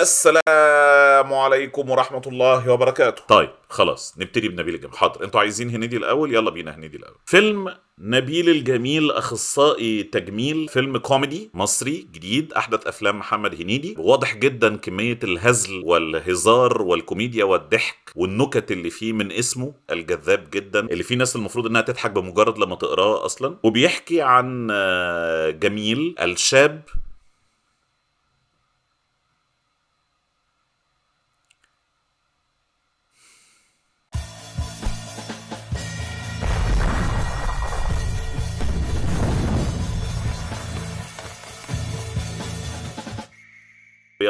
السلام عليكم ورحمه الله وبركاته طيب خلاص نبتدي بنبيل الجميل حاضر انتوا عايزين هنيدي الاول يلا بينا هنيدي الاول فيلم نبيل الجميل اخصائي تجميل فيلم كوميدي مصري جديد احدث افلام محمد هنيدي واضح جدا كميه الهزل والهزار والكوميديا والضحك والنكت اللي فيه من اسمه الجذاب جدا اللي فيه ناس المفروض انها تضحك بمجرد لما تقراه اصلا وبيحكي عن آه، جميل الشاب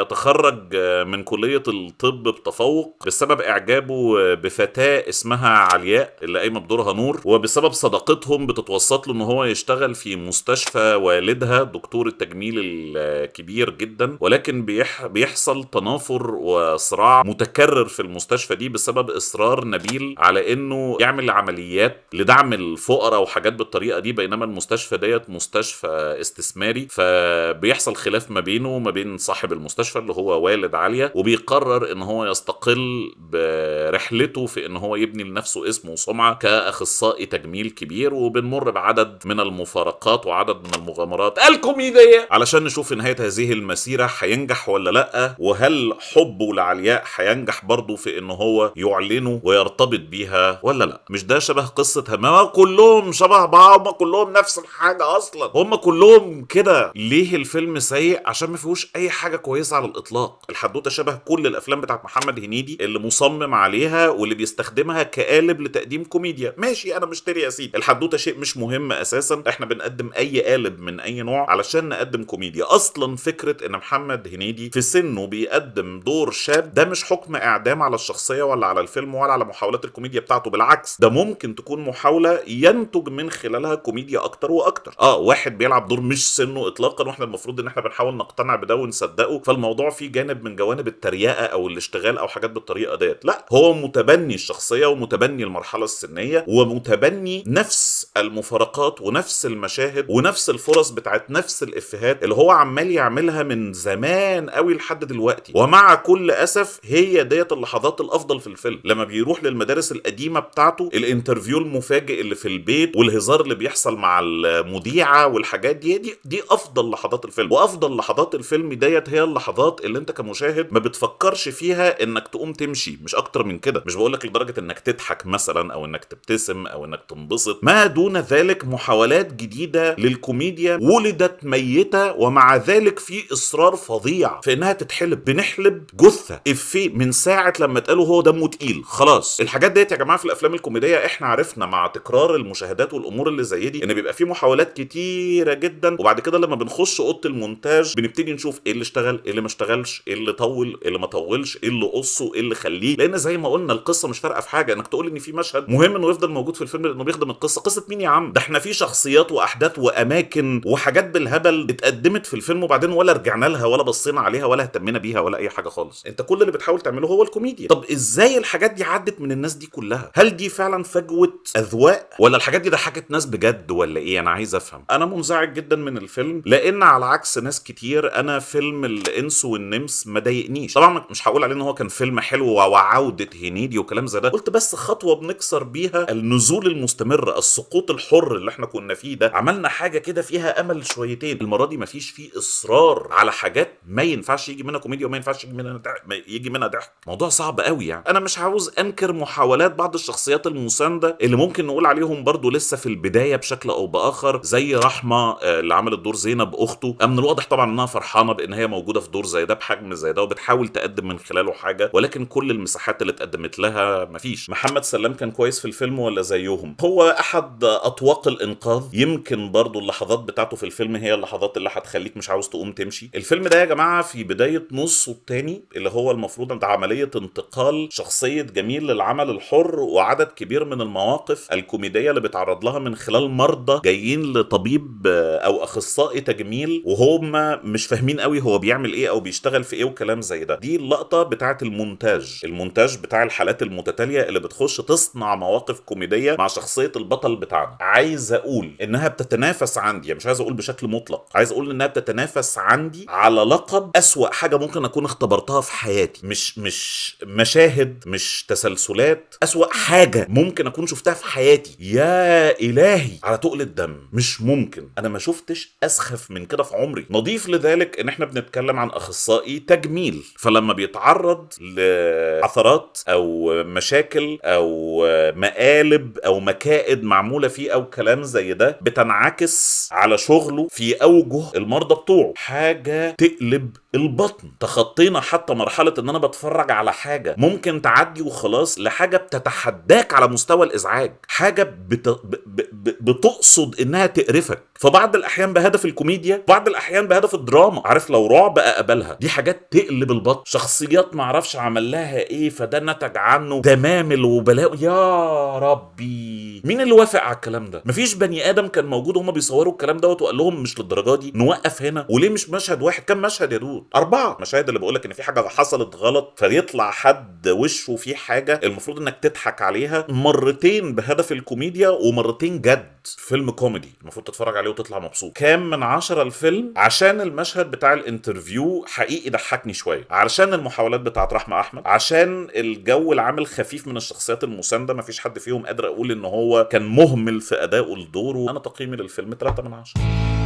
يتخرج آه، من كلية الطب بتفوق بسبب إعجابه آه، بفتاة اسمها علياء اللي قايمة بدورها نور وبسبب صداقتهم بتتوسط له إن هو يشتغل في مستشفى والدها دكتور التجميل الكبير جدا ولكن بيح بيحصل تنافر وصراع متكرر في المستشفى دي بسبب إصرار نبيل على إنه يعمل عمليات لدعم الفقراء وحاجات بالطريقة دي بينما المستشفى ديت مستشفى استثماري فبيحصل خلاف ما بينه وما بين صاحب المستشفى المستشفى اللي هو والد عاليه وبيقرر ان هو يستقل برحلته في ان هو يبني لنفسه اسم وسمعه كاخصائي تجميل كبير وبنمر بعدد من المفارقات وعدد من المغامرات الكوميديه علشان نشوف نهايه هذه المسيره هينجح ولا لا وهل حبه لعلياء هينجح برضه في ان هو يعلنه ويرتبط بيها ولا لا مش ده شبه قصه همامه كلهم شبه بعض كلهم نفس الحاجه اصلا هم كلهم كده ليه الفيلم سيء عشان ما فيهوش اي حاجه كويسه على الاطلاق الحدوته شبه كل الافلام بتاعت محمد هنيدي اللي مصمم عليها واللي بيستخدمها كقالب لتقديم كوميديا ماشي انا مشتري يا سيدي الحدوته شيء مش مهم اساسا احنا بنقدم اي قالب من اي نوع علشان نقدم كوميديا اصلا فكره ان محمد هنيدي في سنه بيقدم دور شاب ده مش حكم اعدام على الشخصيه ولا على الفيلم ولا على محاولات الكوميديا بتاعته بالعكس ده ممكن تكون محاوله ينتج من خلالها كوميديا اكتر واكتر اه واحد بيلعب دور مش سنه اطلاقا واحنا المفروض ان احنا بنحاول نقتنع بده ونصدقه فالموضوع الموضوع فيه جانب من جوانب التريقه او الاشتغال او حاجات بالطريقه ديت لا هو متبني الشخصيه ومتبني المرحله السنيه ومتبني نفس المفارقات ونفس المشاهد ونفس الفرص بتاعت نفس الافيهات اللي هو عمال يعملها من زمان قوي لحد دلوقتي ومع كل اسف هي ديت اللحظات الافضل في الفيلم لما بيروح للمدارس القديمه بتاعته الانترفيو المفاجئ اللي في البيت والهزار اللي بيحصل مع المذيعه والحاجات دي دي, دي افضل لحظات الفيلم وافضل لحظات الفيلم ديت هي اللحظات اللحظات اللي انت كمشاهد ما بتفكرش فيها انك تقوم تمشي مش اكتر من كده مش بقولك لدرجه انك تضحك مثلا او انك تبتسم او انك تنبسط ما دون ذلك محاولات جديده للكوميديا ولدت ميته ومع ذلك في اصرار فظيع في انها تتحلب بنحلب جثه افيه من ساعه لما اتقالوا هو دمه تقيل خلاص الحاجات ديت يا جماعه في الافلام الكوميديه احنا عرفنا مع تكرار المشاهدات والامور اللي زي دي ان بيبقى في محاولات كتيره جدا وبعد كده لما بنخش اوضه المونتاج بنبتدي نشوف ايه اللي اشتغل ايه اللي ما اشتغلش ايه اللي طول إيه اللي ما طولش ايه اللي قصه ايه اللي خليه لان زي ما قلنا القصه مش فارقه في حاجه انك تقول ان في مشهد مهم انه يفضل موجود في الفيلم لانه بيخدم القصه قصه مين يا عم ده احنا في شخصيات واحداث واماكن وحاجات بالهبل اتقدمت في الفيلم وبعدين ولا رجعنا لها ولا بصينا عليها ولا اهتمينا بيها ولا اي حاجه خالص انت كل اللي بتحاول تعمله هو الكوميديا طب ازاي الحاجات دي عدت من الناس دي كلها هل دي فعلا فجوه اذواق ولا الحاجات دي ضحكت ناس بجد ولا ايه انا عايز افهم انا منزعج جدا من الفيلم لان على عكس ناس كتير انا فيلم الانس والنمس ما ضايقنيش طبعا مش هقول عليه ان هو كان فيلم حلو وعوده هنيدي وكلام زي ده قلت بس خطوه بنكسر بيها النزول المستمر السقوط الحر اللي احنا كنا فيه ده عملنا حاجه كده فيها امل شويتين المره دي مفيش فيه اصرار على حاجات ما ينفعش يجي منها كوميديا وما ينفعش يجي منها يجي منها ضحك موضوع صعب قوي يعني انا مش عاوز انكر محاولات بعض الشخصيات المسانده اللي ممكن نقول عليهم برضو لسه في البدايه بشكل او باخر زي رحمه آه، اللي عملت دور زينب اخته من الواضح طبعا انها فرحانه بان هي موجوده في دور دور زي ده بحجم زي ده وبتحاول تقدم من خلاله حاجه ولكن كل المساحات اللي اتقدمت لها مفيش محمد سلام كان كويس في الفيلم ولا زيهم هو احد اطواق الانقاذ يمكن برضو اللحظات بتاعته في الفيلم هي اللحظات اللي هتخليك مش عاوز تقوم تمشي الفيلم ده يا جماعه في بدايه نصه الثاني اللي هو المفروض عند عمليه انتقال شخصيه جميل للعمل الحر وعدد كبير من المواقف الكوميديه اللي بيتعرض لها من خلال مرضى جايين لطبيب او اخصائي تجميل وهما مش فاهمين قوي هو بيعمل ايه ايه او بيشتغل في ايه وكلام زي ده دي اللقطه بتاعه المونتاج المونتاج بتاع الحالات المتتاليه اللي بتخش تصنع مواقف كوميديه مع شخصيه البطل بتاعنا عايز اقول انها بتتنافس عندي يعني مش عايز اقول بشكل مطلق عايز اقول انها بتتنافس عندي على لقب اسوا حاجه ممكن اكون اختبرتها في حياتي مش مش مشاهد مش تسلسلات اسوا حاجه ممكن اكون شفتها في حياتي يا الهي على تقل الدم مش ممكن انا ما شفتش اسخف من كده في عمري نضيف لذلك ان احنا بنتكلم عن اخصائي تجميل فلما بيتعرض لعثرات او مشاكل او مقالب او مكائد معموله فيه او كلام زي ده بتنعكس على شغله في اوجه المرضى بتوعه حاجه تقلب البطن تخطينا حتى مرحله ان انا بتفرج على حاجه ممكن تعدي وخلاص لحاجه بتتحداك على مستوى الازعاج حاجه بت... ب... ب... بتقصد انها تقرفك فبعض الاحيان بهدف الكوميديا بعض الاحيان بهدف الدراما عارف لو رعب استقبلها دي حاجات تقلب البطن شخصيات معرفش عمل لها ايه فده نتج عنه دمامل وبلاء يا ربي مين اللي وافق على الكلام ده مفيش بني ادم كان موجود وهم بيصوروا الكلام دوت وقال لهم مش للدرجه دي نوقف هنا وليه مش مشهد واحد كم مشهد يا دود اربعه مشاهد اللي بقول لك ان في حاجه حصلت غلط فيطلع حد وشه فيه حاجه المفروض انك تضحك عليها مرتين بهدف الكوميديا ومرتين جد فيلم كوميدي المفروض تتفرج عليه وتطلع مبسوط كام من عشرة الفيلم عشان المشهد بتاع الانترفيو حقيقي ضحكني شويه علشان المحاولات بتاعه رحمه احمد عشان الجو العامل خفيف من الشخصيات المسانده مفيش حد فيهم قادر اقول ان هو كان مهمل في ادائه لدوره انا تقييمي للفيلم 3 من 10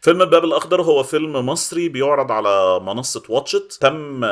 فيلم الباب الاخضر هو فيلم مصري بيعرض على منصه واتشت تم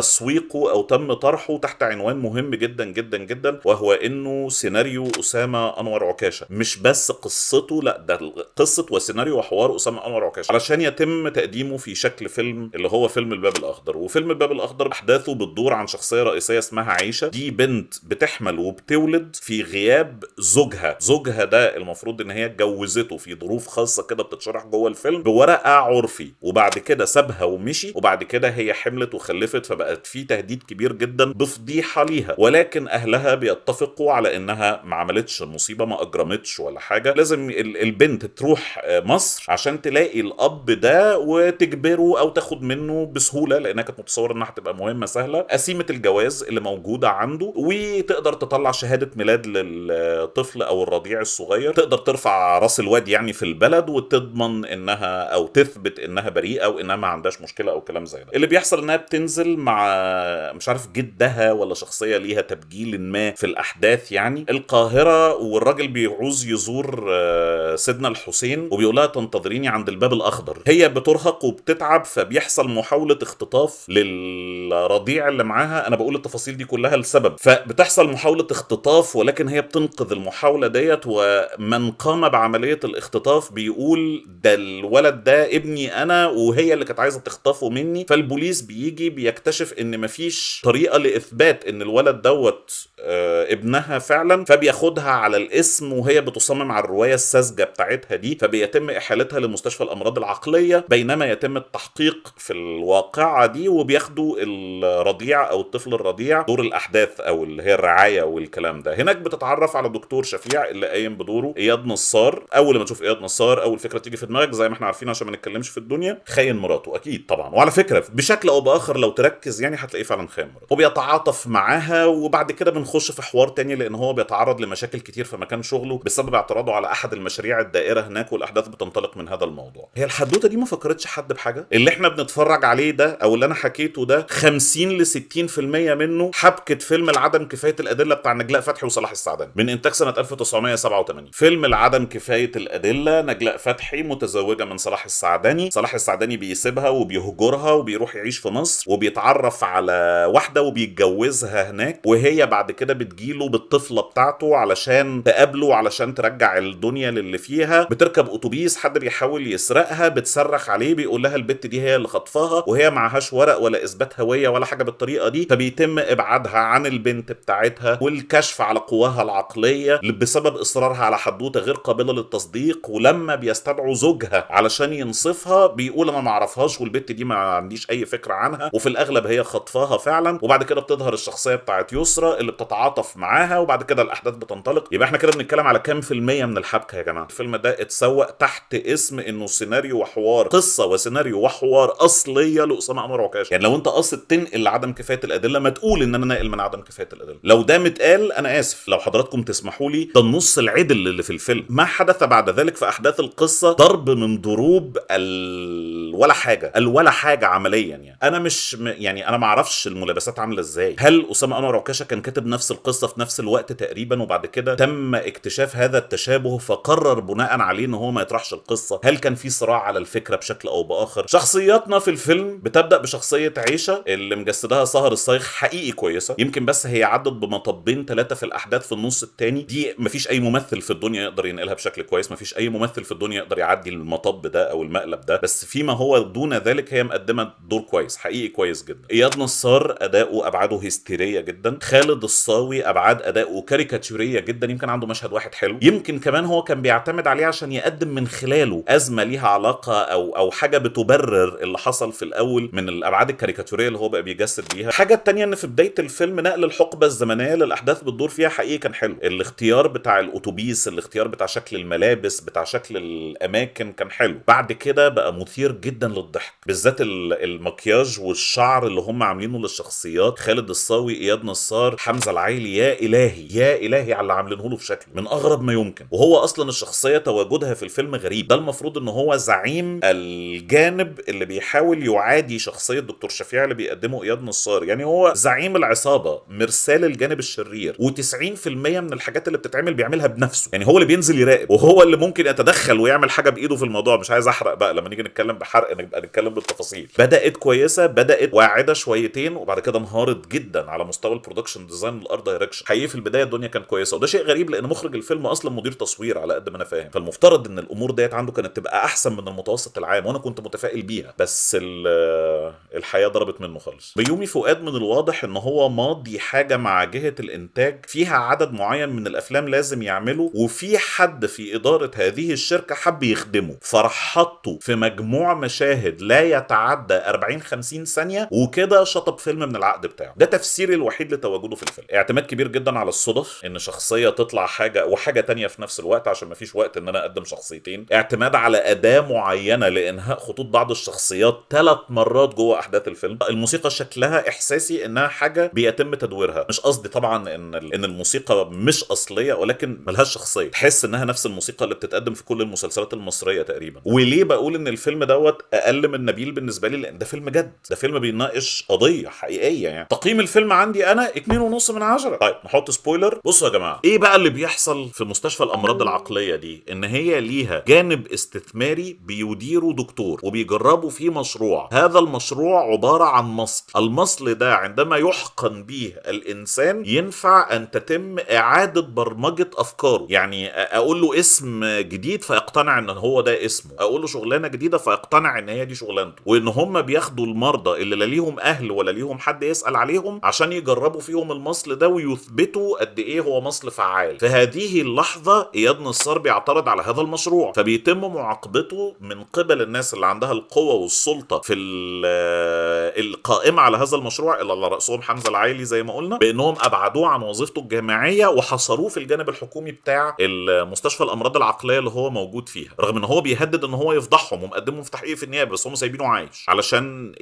تسويقه او تم طرحه تحت عنوان مهم جدا جدا جدا وهو انه سيناريو اسامه انور عكاشه مش بس قصته لا ده قصه وسيناريو وحوار اسامه انور عكاشه علشان يتم تقديمه في شكل فيلم اللي هو فيلم الباب الاخضر وفيلم الباب الاخضر احداثه بتدور عن شخصيه رئيسيه اسمها عيشه دي بنت بتحمل وبتولد في غياب زوجها زوجها ده المفروض ان هي اتجوزته في ظروف خاصه كده بتتشرح جوه الفيلم الفيلم بورقه عرفي وبعد كده سابها ومشي وبعد كده هي حملت وخلفت فبقت في تهديد كبير جدا بفضيحه ليها ولكن اهلها بيتفقوا على انها ما عملتش مصيبه ما اجرمتش ولا حاجه لازم البنت تروح مصر عشان تلاقي الاب ده وتجبره او تاخد منه بسهوله لانها كانت متصوره انها هتبقى مهمه سهله قسيمه الجواز اللي موجوده عنده وتقدر تطلع شهاده ميلاد للطفل او الرضيع الصغير تقدر ترفع راس الواد يعني في البلد وتضمن انها انها او تثبت انها بريئه وانها ما عندهاش مشكله او كلام زي ده اللي بيحصل انها بتنزل مع مش عارف جدها ولا شخصيه ليها تبجيل ما في الاحداث يعني القاهره والراجل بيعوز يزور آه، سيدنا الحسين وبيقول لها تنتظريني عند الباب الاخضر هي بترهق وبتتعب فبيحصل محاوله اختطاف للرضيع اللي معاها انا بقول التفاصيل دي كلها لسبب فبتحصل محاوله اختطاف ولكن هي بتنقذ المحاوله ديت ومن قام بعمليه الاختطاف بيقول ده الولد ده ابني انا وهي اللي كانت عايزه تخطفه مني فالبوليس بيجي بيكتشف ان مفيش طريقه لاثبات ان الولد دوت آه، ابنها فعلا فبياخدها على الاسم وهي بتصمم على الروايه الساذجه بتاعتها دي فبيتم احالتها لمستشفى الامراض العقليه بينما يتم التحقيق في الواقعه دي وبياخدوا الرضيع او الطفل الرضيع دور الاحداث او اللي هي الرعايه والكلام ده هناك بتتعرف على دكتور شفيع اللي قايم بدوره اياد نصار اول ما تشوف اياد نصار اول فكره تيجي في دماغك زي ما احنا عارفين عشان ما نتكلمش في الدنيا خاين مراته اكيد طبعا وعلى فكره بشكل او باخر لو تركز يعني هتلاقيه فعلا خاين مراته وبيتعاطف معاها وبعد كده بنخش في حوار تاني لان هو بيتعرض لمشاكل كتير في مكان شغله بسبب اعتراضه على احد المشاريع الدائره هناك والاحداث بتنطلق من هذا الموضوع هي الحدوته دي ما فكرتش حد بحاجه اللي احنا بنتفرج عليه ده او اللي انا حكيته ده 50 ل 60% منه حبكه فيلم العدم كفايه الادله بتاع نجلاء فتحي وصلاح السعداني من انتاج سنه 1987 فيلم العدم كفايه الادله نجلاء فتحي متزوجه من صلاح السعداني صلاح السعداني بيسيبها وبيهجرها وبيروح يعيش في مصر وبيتعرف على واحدة وبيتجوزها هناك وهي بعد كده بتجيله بالطفلة بتاعته علشان تقابله علشان ترجع الدنيا للي فيها بتركب اتوبيس حد بيحاول يسرقها بتصرخ عليه بيقول لها البت دي هي اللي خطفاها وهي معهاش ورق ولا اثبات هويه ولا حاجه بالطريقه دي فبيتم ابعادها عن البنت بتاعتها والكشف على قواها العقليه بسبب اصرارها على حدوته غير قابله للتصديق ولما بيستدعوا زوجها علشان ينصفها بيقول انا ما اعرفهاش والبت دي ما عنديش اي فكره عنها وفي الاغلب هي خطفاها فعلا وبعد كده بتظهر الشخصيه بتاعت يسرى اللي بتتعاطف معاها وبعد كده الاحداث بتنطلق يبقى احنا كده بنتكلم على كام في الميه من الحبكه يا جماعه الفيلم ده اتسوق تحت اسم انه سيناريو وحوار قصه وسيناريو وحوار اصليه لاسامه عمر عكاشه يعني لو انت قاصد تنقل عدم كفايه الادله ما تقول ان انا ناقل من عدم كفايه الادله لو ده متقال انا اسف لو حضراتكم تسمحوا لي ده النص العدل اللي في الفيلم ما حدث بعد ذلك في احداث القصه ضرب من الضروب ولا حاجه ولا حاجه عمليا يعني انا مش م... يعني انا ما اعرفش الملابسات عامله ازاي هل اسامه انور عكاشه كان كاتب نفس القصه في نفس الوقت تقريبا وبعد كده تم اكتشاف هذا التشابه فقرر بناء عليه ان هو ما يطرحش القصه هل كان في صراع على الفكره بشكل او باخر شخصياتنا في الفيلم بتبدا بشخصيه عيشه اللي مجسدها سهر الصايغ حقيقي كويسه يمكن بس هي عدت بمطبين ثلاثه في الاحداث في النص الثاني دي مفيش اي ممثل في الدنيا يقدر ينقلها بشكل كويس مفيش اي ممثل في الدنيا يقدر يعدي المطب الطب ده او المقلب ده بس فيما هو دون ذلك هي مقدمه دور كويس حقيقي كويس جدا اياد نصار اداؤه ابعاده هستيريه جدا خالد الصاوي ابعاد اداؤه كاريكاتوريه جدا يمكن عنده مشهد واحد حلو يمكن كمان هو كان بيعتمد عليه عشان يقدم من خلاله ازمه ليها علاقه او او حاجه بتبرر اللي حصل في الاول من الابعاد الكاريكاتوريه اللي هو بقى بيجسد بيها الحاجه الثانيه ان في بدايه الفيلم نقل الحقبه الزمنيه للاحداث بتدور فيها حقيقي كان حلو الاختيار بتاع الاتوبيس الاختيار بتاع شكل الملابس بتاع شكل الاماكن كان حلو حلو بعد كده بقى مثير جدا للضحك بالذات المكياج والشعر اللي هم عاملينه للشخصيات خالد الصاوي اياد نصار حمزه العايلي يا الهي يا الهي على اللي عاملينه له في شكل من اغرب ما يمكن وهو اصلا الشخصيه تواجدها في الفيلم غريب ده المفروض ان هو زعيم الجانب اللي بيحاول يعادي شخصيه دكتور شفيع اللي بيقدمه اياد نصار يعني هو زعيم العصابه مرسال الجانب الشرير و90% من الحاجات اللي بتتعمل بيعملها بنفسه يعني هو اللي بينزل يراقب وهو اللي ممكن يتدخل ويعمل حاجه بايده في الموضوع الموضوع مش عايز احرق بقى لما نيجي نتكلم بحرق نبقى نتكلم بالتفاصيل بدات كويسه بدات واعده شويتين وبعد كده انهارت جدا على مستوى البرودكشن ديزاين والارت دايركشن حقيقي في البدايه الدنيا كانت كويسه وده شيء غريب لان مخرج الفيلم اصلا مدير تصوير على قد ما انا فاهم فالمفترض ان الامور ديت عنده كانت تبقى احسن من المتوسط العام وانا كنت متفائل بيها بس آه، الحياه ضربت منه خالص بيومي فؤاد من الواضح ان هو ماضي حاجه مع جهه الانتاج فيها عدد معين من الافلام لازم يعمله وفي حد في اداره هذه الشركه حب يخدمه فراح حطه في مجموع مشاهد لا يتعدى 40 50 ثانيه وكده شطب فيلم من العقد بتاعه ده تفسيري الوحيد لتواجده في الفيلم اعتماد كبير جدا على الصدف ان شخصيه تطلع حاجه وحاجه تانية في نفس الوقت عشان مفيش وقت ان انا اقدم شخصيتين اعتماد على اداه معينه لانهاء خطوط بعض الشخصيات ثلاث مرات جوه احداث الفيلم الموسيقى شكلها احساسي انها حاجه بيتم تدويرها مش قصدي طبعا ان ان الموسيقى مش اصليه ولكن ملهاش شخصيه تحس انها نفس الموسيقى اللي بتتقدم في كل المسلسلات المصريه تقريبا تقريبا وليه بقول ان الفيلم دوت اقل من نبيل بالنسبه لي لان ده فيلم جد ده فيلم بيناقش قضيه حقيقيه يعني تقييم الفيلم عندي انا 2.5 من 10 طيب نحط سبويلر بصوا يا جماعه ايه بقى اللي بيحصل في مستشفى الامراض العقليه دي ان هي ليها جانب استثماري بيديره دكتور وبيجربوا فيه مشروع هذا المشروع عباره عن مصل المصل ده عندما يحقن به الانسان ينفع ان تتم اعاده برمجه افكاره يعني اقول له اسم جديد فيقتنع ان هو ده اسم اسمه اقول له شغلانه جديده فيقتنع ان هي دي شغلانته وان هم بياخدوا المرضى اللي لا ليهم اهل ولا ليهم حد يسال عليهم عشان يجربوا فيهم المصل ده ويثبتوا قد ايه هو مصل فعال في هذه اللحظه اياد نصار بيعترض على هذا المشروع فبيتم معاقبته من قبل الناس اللي عندها القوه والسلطه في آه، القائمه على هذا المشروع اللي على راسهم حمزه العايلي زي ما قلنا بانهم ابعدوه عن وظيفته الجامعيه وحصروه في الجانب الحكومي بتاع مستشفى الامراض العقليه اللي هو موجود فيها رغم ان هو بيهدد مهدد ان هو يفضحهم ومقدمهم في تحقيق في النيابه بس هم سايبينه عايش علشان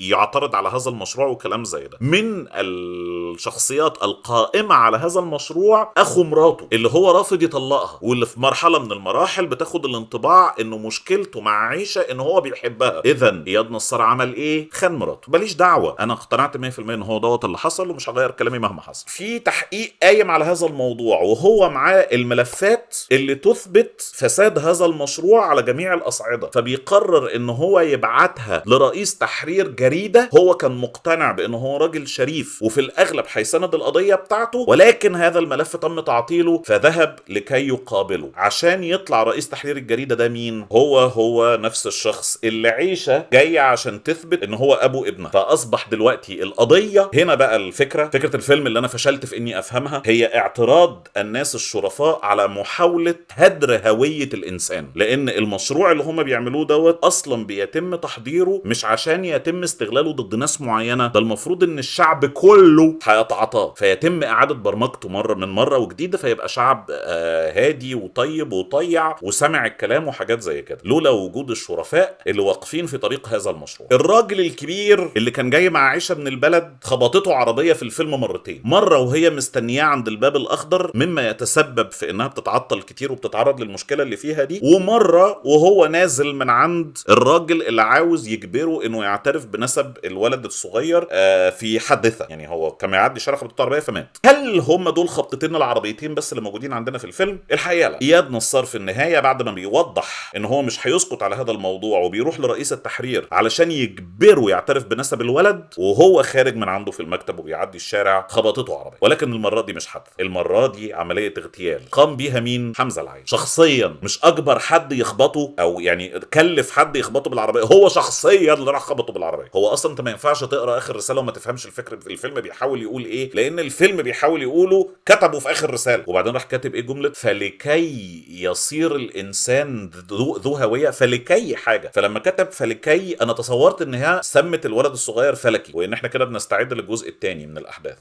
يعترض على هذا المشروع وكلام زي ده من الشخصيات القائمه على هذا المشروع اخو مراته اللي هو رافض يطلقها واللي في مرحله من المراحل بتاخد الانطباع انه مشكلته مع عيشه ان هو بيحبها اذا اياد نصار عمل ايه خان مراته ماليش دعوه انا اقتنعت 100% ان هو دوت اللي حصل ومش هغير كلامي مهما حصل في تحقيق قايم على هذا الموضوع وهو معاه الملفات اللي تثبت فساد هذا هذا المشروع على جميع الاصعده فبيقرر ان هو يبعتها لرئيس تحرير جريده هو كان مقتنع بان هو راجل شريف وفي الاغلب هيسند القضيه بتاعته ولكن هذا الملف تم تعطيله فذهب لكي يقابله عشان يطلع رئيس تحرير الجريده ده مين هو هو نفس الشخص اللي عيشه جايه عشان تثبت ان هو ابو ابنها فاصبح دلوقتي القضيه هنا بقى الفكره فكره الفيلم اللي انا فشلت في اني افهمها هي اعتراض الناس الشرفاء على محاوله هدر هويه الانسان الانسان لان المشروع اللي هم بيعملوه دوت اصلا بيتم تحضيره مش عشان يتم استغلاله ضد ناس معينه ده المفروض ان الشعب كله هيتعاطاه فيتم اعاده برمجته مره من مره وجديده فيبقى شعب آه هادي وطيب وطيع وسمع الكلام وحاجات زي كده لولا وجود الشرفاء اللي واقفين في طريق هذا المشروع الراجل الكبير اللي كان جاي مع عيشه من البلد خبطته عربيه في الفيلم مرتين مره وهي مستنياه عند الباب الاخضر مما يتسبب في انها بتتعطل كتير وبتتعرض للمشكله اللي فيها دي ومره وهو نازل من عند الراجل اللي عاوز يجبره انه يعترف بنسب الولد الصغير آه، في حادثه يعني هو كان يعدي شارع خبطته عربيه فمات هل هم دول خبطتين العربيتين بس اللي موجودين عندنا في الفيلم الحقيقه لا اياد نصار في النهايه بعد ما بيوضح ان هو مش هيسقط على هذا الموضوع وبيروح لرئيس التحرير علشان يجبره يعترف بنسب الولد وهو خارج من عنده في المكتب وبيعدي الشارع خبطته عربيه ولكن المره دي مش حادثه المره دي عمليه اغتيال قام بيها مين حمزه العين شخصيا مش اكبر حد يخبطه او يعني كلف حد يخبطه بالعربيه هو شخصيا اللي راح خبطه بالعربيه هو اصلا انت ما ينفعش تقرا اخر رساله وما تفهمش الفكر الفيلم بيحاول يقول ايه لان الفيلم بيحاول يقوله كتبه في اخر رساله وبعدين راح كاتب ايه جمله فلكي يصير الانسان ذو, ذو هويه فلكي حاجه فلما كتب فلكي انا تصورت ان هي سمت الولد الصغير فلكي وان احنا كده بنستعد للجزء الثاني من الاحداث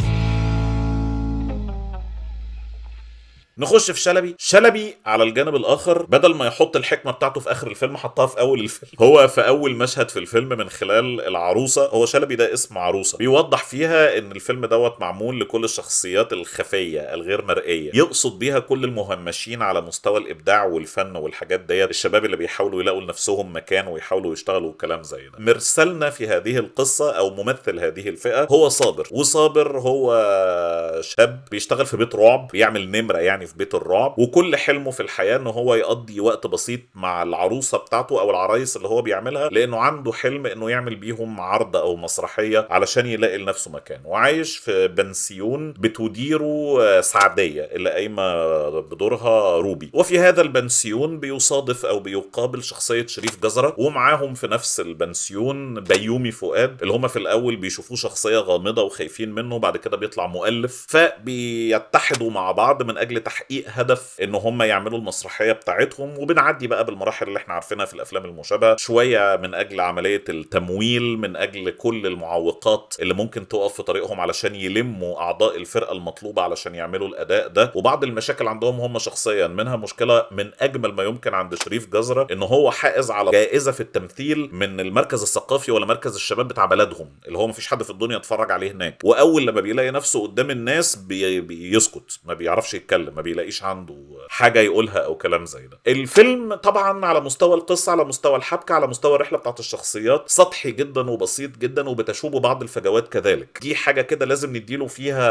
نخش في شلبي شلبي على الجانب الاخر بدل ما يحط الحكمه بتاعته في اخر الفيلم حطها في اول الفيلم هو في اول مشهد في الفيلم من خلال العروسه هو شلبي ده اسم عروسه بيوضح فيها ان الفيلم دوت معمول لكل الشخصيات الخفيه الغير مرئيه يقصد بيها كل المهمشين على مستوى الابداع والفن والحاجات ديت الشباب اللي بيحاولوا يلاقوا لنفسهم مكان ويحاولوا يشتغلوا وكلام زي ده مرسلنا في هذه القصه او ممثل هذه الفئه هو صابر وصابر هو شاب بيشتغل في بيت رعب بيعمل نمره يعني في بيت الرعب وكل حلمه في الحياه ان هو يقضي وقت بسيط مع العروسه بتاعته او العرايس اللي هو بيعملها لانه عنده حلم انه يعمل بيهم عرض او مسرحيه علشان يلاقي لنفسه مكان وعايش في بنسيون بتديره سعديه اللي قايمه بدورها روبي وفي هذا البنسيون بيصادف او بيقابل شخصيه شريف جزره ومعاهم في نفس البنسيون بيومي فؤاد اللي هم في الاول بيشوفوه شخصيه غامضه وخايفين منه بعد كده بيطلع مؤلف فبيتحدوا مع بعض من اجل تحقيق تحقيق هدف ان هم يعملوا المسرحيه بتاعتهم وبنعدي بقى بالمراحل اللي احنا عارفينها في الافلام المشابهه شويه من اجل عمليه التمويل من اجل كل المعوقات اللي ممكن تقف في طريقهم علشان يلموا اعضاء الفرقه المطلوبه علشان يعملوا الاداء ده وبعض المشاكل عندهم هم شخصيا منها مشكله من اجمل ما يمكن عند شريف جزره ان هو حائز على جائزه في التمثيل من المركز الثقافي ولا مركز الشباب بتاع بلدهم اللي هو مفيش حد في الدنيا اتفرج عليه هناك واول لما بيلاقي نفسه قدام الناس بيسكت ما بيعرفش يتكلم ما بيلاقيش عنده حاجه يقولها او كلام زي ده الفيلم طبعا على مستوى القصه على مستوى الحبكه على مستوى الرحله بتاعت الشخصيات سطحي جدا وبسيط جدا وبتشوبه بعض الفجوات كذلك دي حاجه كده لازم نديله فيها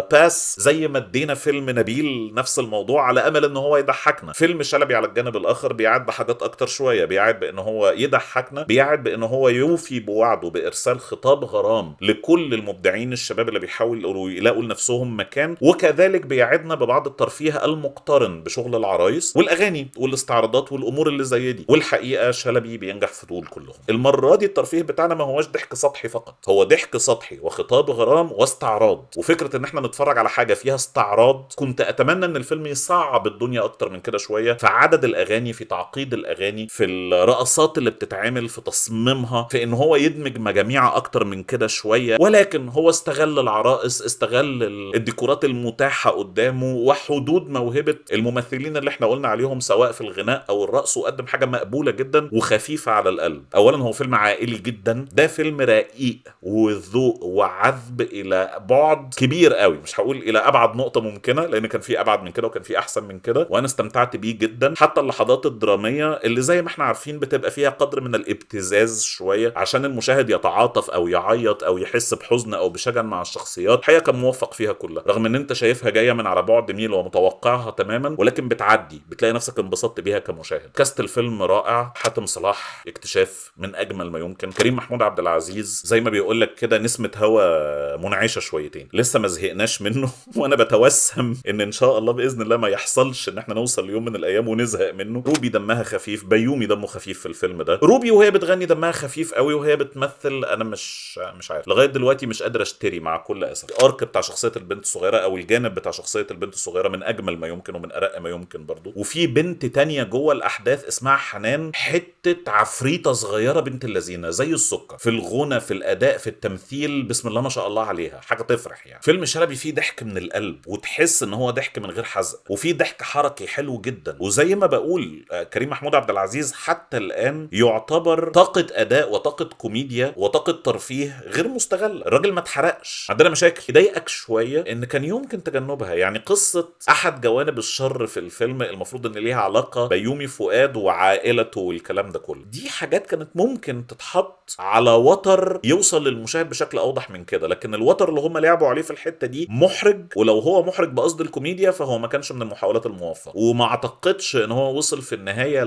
باس زي ما ادينا فيلم نبيل نفس الموضوع على امل ان هو يضحكنا فيلم شلبي على الجانب الاخر بيعد بحاجات اكتر شويه بيعد بان هو يضحكنا بيعد بان هو يوفي بوعده بارسال خطاب غرام لكل المبدعين الشباب اللي بيحاولوا يلاقوا لنفسهم مكان وكذلك بيعدنا ببعض الترفيه فيها المقترن بشغل العرايس والاغاني والاستعراضات والامور اللي زي دي والحقيقه شلبي بينجح في دول كلهم المره دي الترفيه بتاعنا ما هواش ضحك سطحي فقط هو ضحك سطحي وخطاب غرام واستعراض وفكره ان احنا نتفرج على حاجه فيها استعراض كنت اتمنى ان الفيلم يصعب الدنيا اكتر من كده شويه في عدد الاغاني في تعقيد الاغاني في الرقصات اللي بتتعمل في تصميمها في ان هو يدمج مجاميع اكتر من كده شويه ولكن هو استغل العرائس استغل الديكورات المتاحه قدامه وحو حدود موهبه الممثلين اللي احنا قلنا عليهم سواء في الغناء او الرقص وقدم حاجه مقبوله جدا وخفيفه على القلب اولا هو فيلم عائلي جدا ده فيلم رقيق وذوق وعذب الى بعد كبير قوي مش هقول الى ابعد نقطه ممكنه لان كان في ابعد من كده وكان في احسن من كده وانا استمتعت بيه جدا حتى اللحظات الدراميه اللي زي ما احنا عارفين بتبقى فيها قدر من الابتزاز شويه عشان المشاهد يتعاطف او يعيط او يحس بحزن او بشجن مع الشخصيات الحقيقه كان موفق فيها كلها رغم ان انت شايفها جايه من على بعد ميل متوقعها تماما ولكن بتعدي بتلاقي نفسك انبسطت بيها كمشاهد كاست الفيلم رائع حاتم صلاح اكتشاف من اجمل ما يمكن كريم محمود عبد العزيز زي ما بيقول لك كده نسمه هوا منعشه شويتين لسه ما زهقناش منه وانا بتوسم ان ان شاء الله باذن الله ما يحصلش ان احنا نوصل ليوم من الايام ونزهق منه روبي دمها خفيف بيومي دمه خفيف في الفيلم ده روبي وهي بتغني دمها خفيف قوي وهي بتمثل انا مش مش عارف لغايه دلوقتي مش قادر اشتري مع كل اسف الارك بتاع شخصيه البنت الصغيره او الجانب بتاع شخصيه البنت الصغيره من اجمل ما يمكن ومن ارق ما يمكن برضه وفي بنت تانية جوه الاحداث اسمها حنان حته عفريته صغيره بنت اللذينه زي السكر في الغنى في الاداء في التمثيل بسم الله ما شاء الله عليها حاجه تفرح يعني فيلم شلبي فيه ضحك من القلب وتحس ان هو ضحك من غير حزق وفيه ضحك حركي حلو جدا وزي ما بقول آه، كريم محمود عبد العزيز حتى الان يعتبر طاقه اداء وطاقه كوميديا وطاقه ترفيه غير مستغله الراجل ما اتحرقش عندنا مشاكل يضايقك شويه ان كان يمكن تجنبها يعني قصه احد جوانب الشر في الفيلم المفروض ان ليها علاقه بيومي فؤاد وعائلته والكلام ده كله دي حاجات كانت ممكن تتحط على وتر يوصل للمشاهد بشكل اوضح من كده لكن الوتر اللي هم لعبوا عليه في الحته دي محرج ولو هو محرج بقصد الكوميديا فهو ما كانش من المحاولات الموفقه وما اعتقدش ان هو وصل في النهايه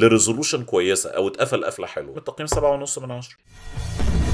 لريزولوشن كويسه او اتقفل قفله حلوه التقييم 7.5 من 10